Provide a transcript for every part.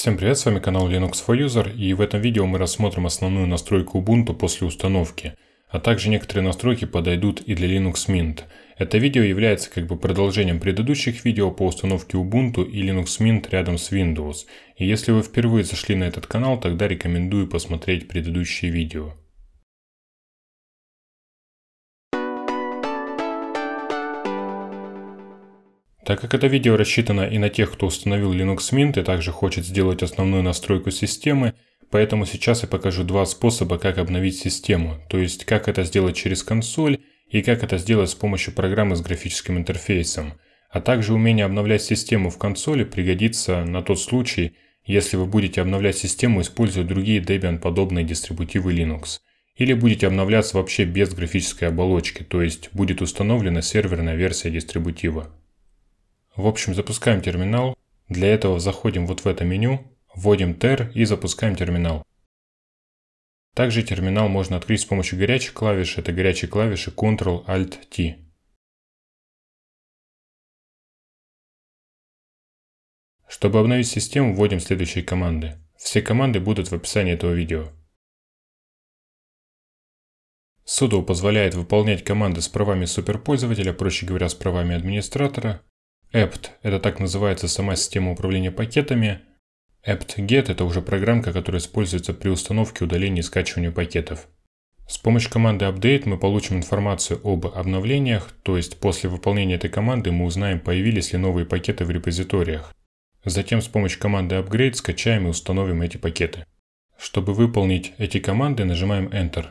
Всем привет, с вами канал Linux for User и в этом видео мы рассмотрим основную настройку Ubuntu после установки, а также некоторые настройки подойдут и для Linux Mint. Это видео является как бы продолжением предыдущих видео по установке Ubuntu и Linux Mint рядом с Windows. И если вы впервые зашли на этот канал, тогда рекомендую посмотреть предыдущие видео. Так как это видео рассчитано и на тех, кто установил Linux Mint и также хочет сделать основную настройку системы, поэтому сейчас я покажу два способа, как обновить систему, то есть как это сделать через консоль и как это сделать с помощью программы с графическим интерфейсом. А также умение обновлять систему в консоли пригодится на тот случай, если вы будете обновлять систему, используя другие Debian-подобные дистрибутивы Linux. Или будете обновляться вообще без графической оболочки, то есть будет установлена серверная версия дистрибутива. В общем, запускаем терминал. Для этого заходим вот в это меню, вводим TER и запускаем терминал. Также терминал можно открыть с помощью горячих клавиш. Это горячие клавиши Ctrl-Alt-T. Чтобы обновить систему, вводим следующие команды. Все команды будут в описании этого видео. Sudo позволяет выполнять команды с правами суперпользователя, проще говоря, с правами администратора, apt – это так называется сама система управления пакетами. apt-get – это уже программка, которая используется при установке, удалении и скачивании пакетов. С помощью команды update мы получим информацию об обновлениях, то есть после выполнения этой команды мы узнаем, появились ли новые пакеты в репозиториях. Затем с помощью команды upgrade скачаем и установим эти пакеты. Чтобы выполнить эти команды, нажимаем Enter.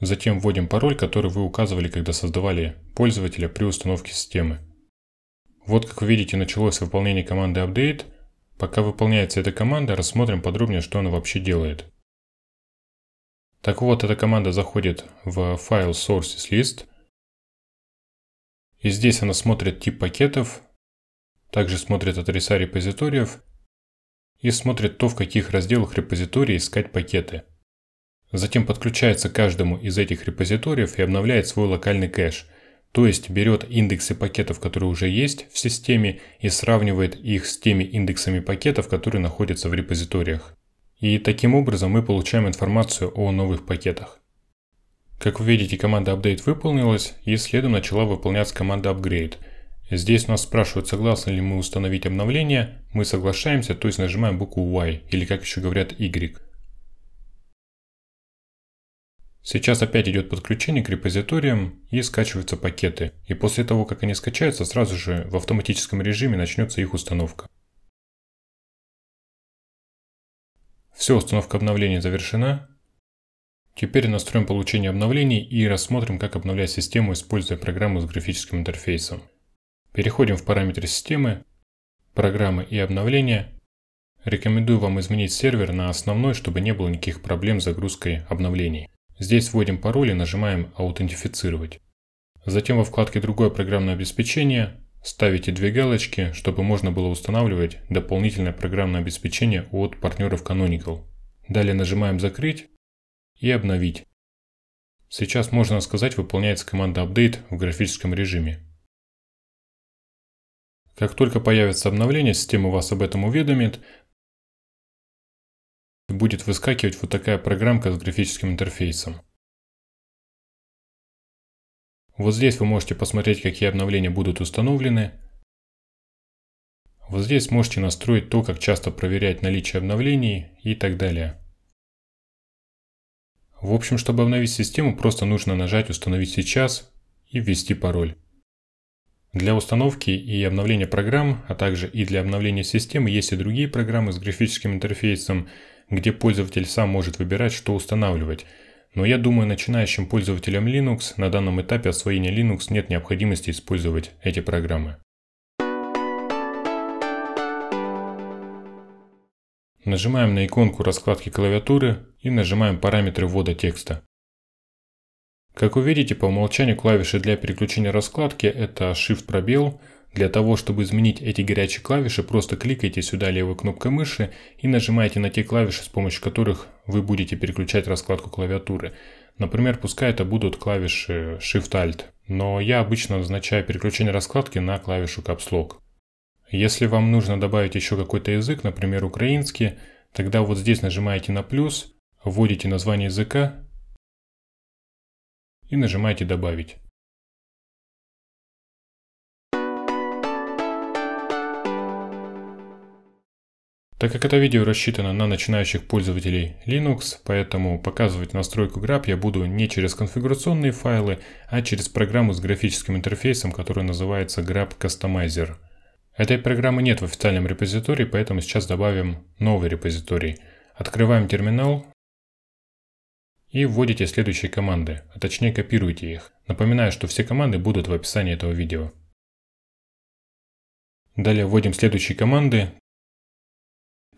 Затем вводим пароль, который вы указывали, когда создавали пользователя при установке системы. Вот как вы видите, началось выполнение команды update. Пока выполняется эта команда, рассмотрим подробнее, что она вообще делает. Так вот, эта команда заходит в файл sources list. И здесь она смотрит тип пакетов, также смотрит адреса репозиториев и смотрит то, в каких разделах репозитории искать пакеты. Затем подключается к каждому из этих репозиториев и обновляет свой локальный кэш – то есть берет индексы пакетов, которые уже есть в системе, и сравнивает их с теми индексами пакетов, которые находятся в репозиториях. И таким образом мы получаем информацию о новых пакетах. Как вы видите, команда update выполнилась, и следом начала выполняться команда upgrade. Здесь нас спрашивают, согласны ли мы установить обновление. Мы соглашаемся, то есть нажимаем букву Y, или как еще говорят Y. Сейчас опять идет подключение к репозиториям и скачиваются пакеты. И после того, как они скачаются, сразу же в автоматическом режиме начнется их установка. Все, установка обновлений завершена. Теперь настроим получение обновлений и рассмотрим, как обновлять систему, используя программу с графическим интерфейсом. Переходим в параметры системы, программы и обновления. Рекомендую вам изменить сервер на основной, чтобы не было никаких проблем с загрузкой обновлений. Здесь вводим пароль и нажимаем «Аутентифицировать». Затем во вкладке «Другое программное обеспечение» ставите две галочки, чтобы можно было устанавливать дополнительное программное обеспечение от партнеров Canonical. Далее нажимаем «Закрыть» и «Обновить». Сейчас, можно сказать, выполняется команда «Update» в графическом режиме. Как только появится обновление, система вас об этом уведомит, и будет выскакивать вот такая программка с графическим интерфейсом. Вот здесь вы можете посмотреть, какие обновления будут установлены. Вот здесь можете настроить то, как часто проверять наличие обновлений и так далее. В общем, чтобы обновить систему, просто нужно нажать «Установить сейчас» и ввести пароль. Для установки и обновления программ, а также и для обновления системы есть и другие программы с графическим интерфейсом где пользователь сам может выбирать, что устанавливать. Но я думаю, начинающим пользователям Linux на данном этапе освоения Linux нет необходимости использовать эти программы. Нажимаем на иконку раскладки клавиатуры и нажимаем параметры ввода текста. Как вы видите, по умолчанию клавиши для переключения раскладки это Shift пробел, для того, чтобы изменить эти горячие клавиши, просто кликайте сюда левой кнопкой мыши и нажимайте на те клавиши, с помощью которых вы будете переключать раскладку клавиатуры. Например, пускай это будут клавиши Shift-Alt, но я обычно назначаю переключение раскладки на клавишу Caps Lock. Если вам нужно добавить еще какой-то язык, например, украинский, тогда вот здесь нажимаете на плюс, вводите название языка и нажимаете «Добавить». Так как это видео рассчитано на начинающих пользователей Linux, поэтому показывать настройку Grab я буду не через конфигурационные файлы, а через программу с графическим интерфейсом, которая называется Grab Customizer. Этой программы нет в официальном репозитории, поэтому сейчас добавим новый репозиторий. Открываем терминал и вводите следующие команды, а точнее копируйте их. Напоминаю, что все команды будут в описании этого видео. Далее вводим следующие команды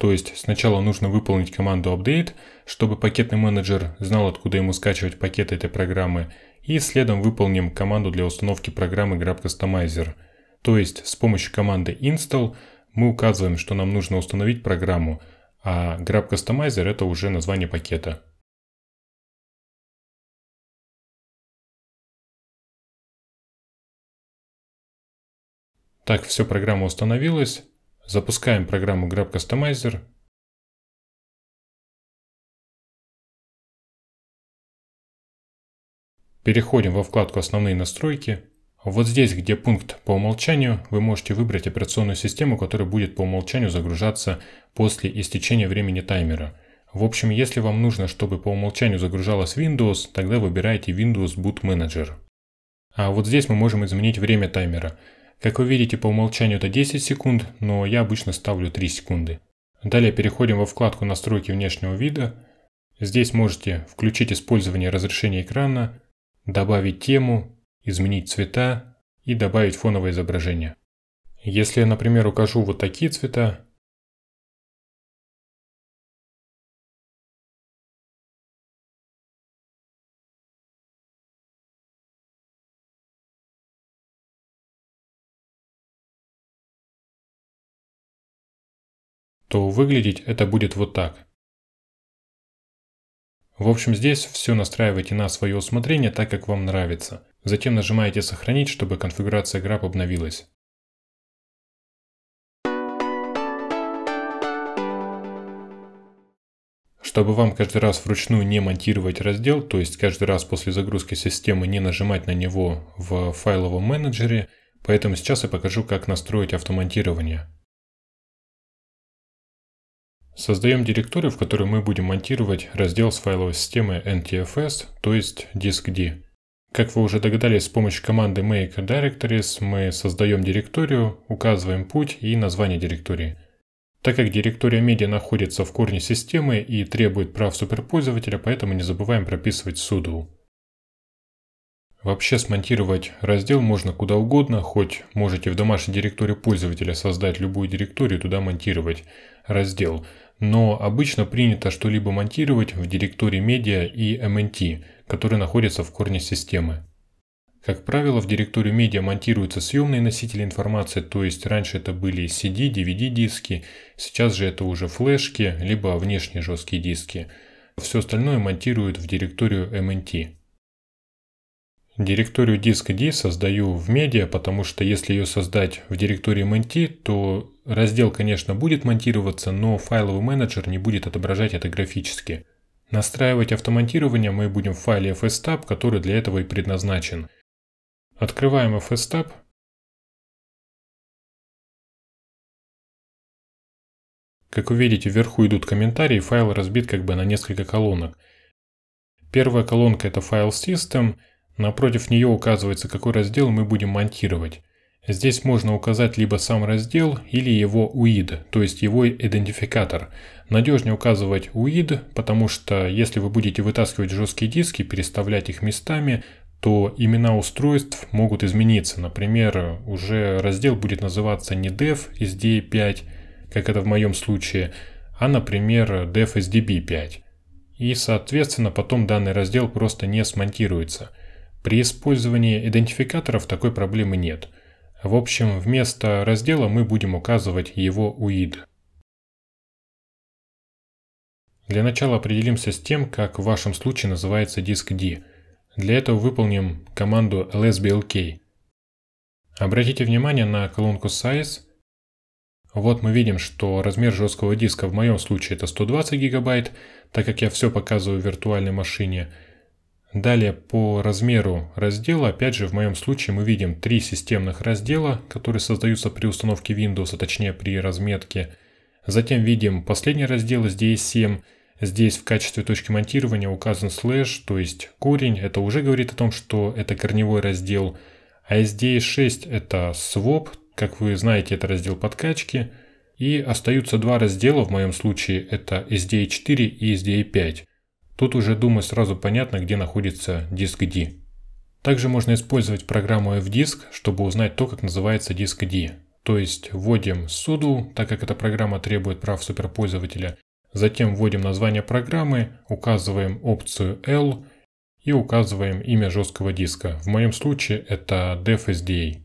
то есть сначала нужно выполнить команду update, чтобы пакетный менеджер знал, откуда ему скачивать пакеты этой программы, и следом выполним команду для установки программы Grab Customizer. То есть с помощью команды install мы указываем, что нам нужно установить программу, а Grab Customizer это уже название пакета. Так, все, программа установилась. Запускаем программу Grab Customizer. Переходим во вкладку «Основные настройки». Вот здесь, где пункт по умолчанию, вы можете выбрать операционную систему, которая будет по умолчанию загружаться после истечения времени таймера. В общем, если вам нужно, чтобы по умолчанию загружалась Windows, тогда выбирайте Windows Boot Manager. А вот здесь мы можем изменить время таймера. Как вы видите, по умолчанию это 10 секунд, но я обычно ставлю 3 секунды. Далее переходим во вкладку «Настройки внешнего вида». Здесь можете включить использование разрешения экрана, добавить тему, изменить цвета и добавить фоновое изображение. Если я, например, укажу вот такие цвета, то выглядеть это будет вот так. В общем, здесь все настраивайте на свое усмотрение, так как вам нравится. Затем нажимаете «Сохранить», чтобы конфигурация граб обновилась. Чтобы вам каждый раз вручную не монтировать раздел, то есть каждый раз после загрузки системы не нажимать на него в файловом менеджере, поэтому сейчас я покажу, как настроить автомонтирование. Создаем директорию, в которой мы будем монтировать раздел с файловой системы NTFS, то есть диск D. Как вы уже догадались, с помощью команды make directories мы создаем директорию, указываем путь и название директории. Так как директория медиа находится в корне системы и требует прав суперпользователя, поэтому не забываем прописывать sudo. Вообще смонтировать раздел можно куда угодно, хоть можете в домашней директории пользователя создать любую директорию и туда монтировать раздел – но обычно принято что-либо монтировать в директоре медиа и MNT, которые находятся в корне системы. Как правило, в директорию медиа монтируются съемные носители информации, то есть раньше это были CD, DVD-диски, сейчас же это уже флешки, либо внешние жесткие диски. Все остальное монтируют в директорию MNT. Директорию диск D создаю в медиа, потому что если ее создать в директории MNT, то Раздел, конечно, будет монтироваться, но файловый менеджер не будет отображать это графически. Настраивать автомонтирование мы будем в файле fstab, который для этого и предназначен. Открываем fstab. Как вы видите, вверху идут комментарии, файл разбит как бы на несколько колонок. Первая колонка это файл system, напротив нее указывается, какой раздел мы будем монтировать. Здесь можно указать либо сам раздел или его UID, то есть его идентификатор. Надежнее указывать UID, потому что если вы будете вытаскивать жесткие диски, переставлять их местами, то имена устройств могут измениться. Например, уже раздел будет называться не dev SD5, как это в моем случае, а, например, dev SDB5. И, соответственно, потом данный раздел просто не смонтируется. При использовании идентификаторов такой проблемы нет – в общем, вместо раздела мы будем указывать его UID. Для начала определимся с тем, как в вашем случае называется диск D. Для этого выполним команду lsblk. Обратите внимание на колонку Size. Вот мы видим, что размер жесткого диска в моем случае это 120 гигабайт, так как я все показываю в виртуальной машине – Далее по размеру раздела, опять же в моем случае мы видим три системных раздела, которые создаются при установке Windows, а точнее при разметке. Затем видим последний раздел здесь 7 Здесь в качестве точки монтирования указан слэш, то есть корень. Это уже говорит о том, что это корневой раздел. А здесь 6 это swap, как вы знаете, это раздел подкачки. И остаются два раздела в моем случае, это SDA4 и SDA5. Тут уже, думаю, сразу понятно, где находится диск D. Также можно использовать программу fdisk, чтобы узнать то, как называется диск D. То есть вводим sudo, так как эта программа требует прав суперпользователя. Затем вводим название программы, указываем опцию L и указываем имя жесткого диска. В моем случае это DevSDA.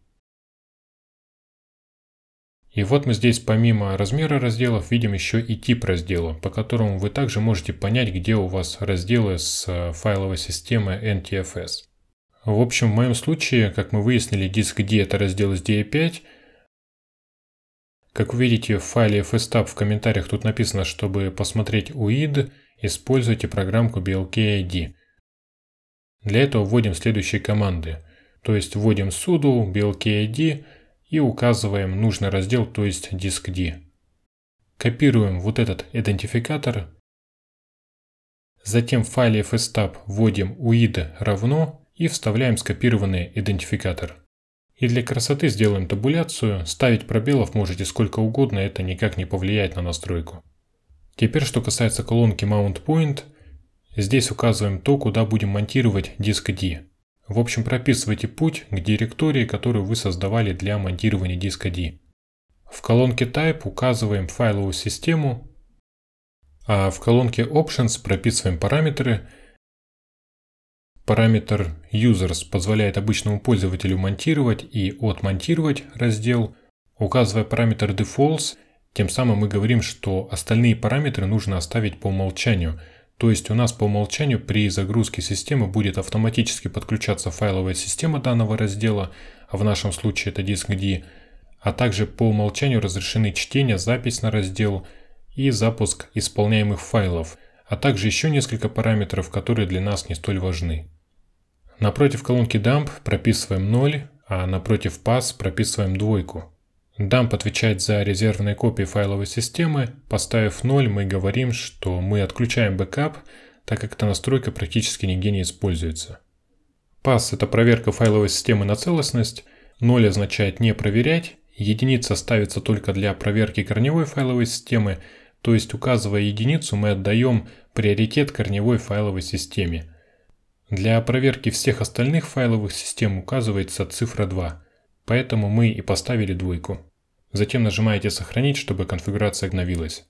И вот мы здесь помимо размера разделов видим еще и тип раздела, по которому вы также можете понять, где у вас разделы с э, файловой системы NTFS. В общем, в моем случае, как мы выяснили, диск D это раздел SDA5, как вы видите в файле fstab в комментариях тут написано, чтобы посмотреть UID, используйте программку blkid. Для этого вводим следующие команды. То есть вводим sudo blkid и указываем нужный раздел, то есть диск D. Копируем вот этот идентификатор. Затем в файле fstab вводим uid равно и вставляем скопированный идентификатор. И для красоты сделаем табуляцию, ставить пробелов можете сколько угодно, это никак не повлияет на настройку. Теперь что касается колонки Mount Point, здесь указываем то, куда будем монтировать диск D. В общем, прописывайте путь к директории, которую вы создавали для монтирования диска D. В колонке Type указываем файловую систему, а в колонке Options прописываем параметры. Параметр Users позволяет обычному пользователю монтировать и отмонтировать раздел, указывая параметр Defaults, тем самым мы говорим, что остальные параметры нужно оставить по умолчанию – то есть у нас по умолчанию при загрузке системы будет автоматически подключаться файловая система данного раздела, а в нашем случае это диск D, а также по умолчанию разрешены чтение, запись на раздел и запуск исполняемых файлов, а также еще несколько параметров, которые для нас не столь важны. Напротив колонки dump прописываем 0, а напротив pass прописываем двойку. Дамп отвечает за резервные копии файловой системы. Поставив 0, мы говорим, что мы отключаем бэкап, так как эта настройка практически нигде не используется. Pass – это проверка файловой системы на целостность. 0 означает «не проверять». Единица ставится только для проверки корневой файловой системы, то есть указывая единицу, мы отдаем приоритет корневой файловой системе. Для проверки всех остальных файловых систем указывается цифра 2, поэтому мы и поставили двойку. Затем нажимаете «Сохранить», чтобы конфигурация обновилась.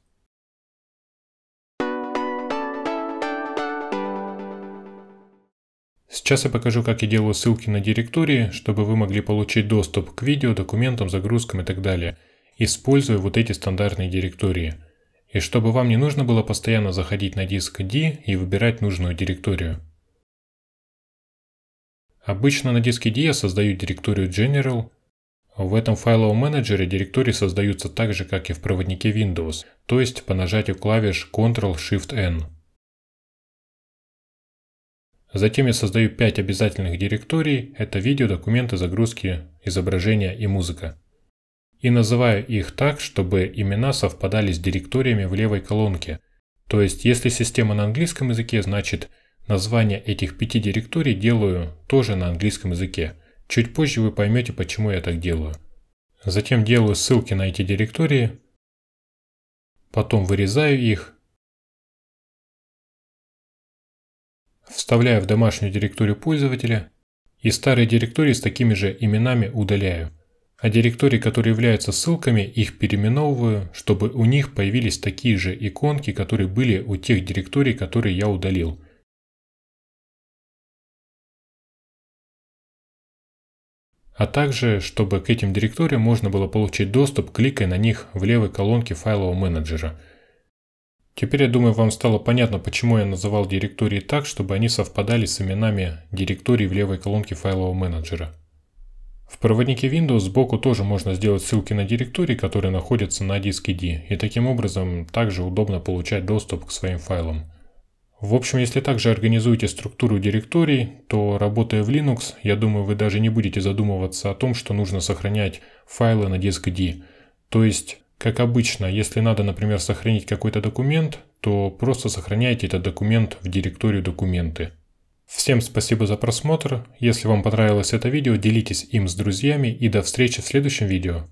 Сейчас я покажу, как я делаю ссылки на директории, чтобы вы могли получить доступ к видео, документам, загрузкам и так далее, используя вот эти стандартные директории. И чтобы вам не нужно было постоянно заходить на диск D и выбирать нужную директорию. Обычно на диске D я создаю директорию General, в этом файловом менеджере директории создаются так же, как и в проводнике Windows, то есть по нажатию клавиш Ctrl-Shift-N. Затем я создаю 5 обязательных директорий – это видео, документы, загрузки, изображения и музыка. И называю их так, чтобы имена совпадали с директориями в левой колонке. То есть, если система на английском языке, значит название этих пяти директорий делаю тоже на английском языке – Чуть позже вы поймете, почему я так делаю. Затем делаю ссылки на эти директории, потом вырезаю их, вставляю в домашнюю директорию пользователя и старые директории с такими же именами удаляю. А директории, которые являются ссылками, их переименовываю, чтобы у них появились такие же иконки, которые были у тех директорий, которые я удалил – а также, чтобы к этим директориям можно было получить доступ, кликая на них в левой колонке файлового менеджера. Теперь, я думаю, вам стало понятно, почему я называл директории так, чтобы они совпадали с именами директорий в левой колонке файлового менеджера. В проводнике Windows сбоку тоже можно сделать ссылки на директории, которые находятся на диске D, и таким образом также удобно получать доступ к своим файлам. В общем, если также организуете структуру директорий, то работая в Linux, я думаю, вы даже не будете задумываться о том, что нужно сохранять файлы на диск D. То есть, как обычно, если надо, например, сохранить какой-то документ, то просто сохраняйте этот документ в директорию «Документы». Всем спасибо за просмотр. Если вам понравилось это видео, делитесь им с друзьями и до встречи в следующем видео.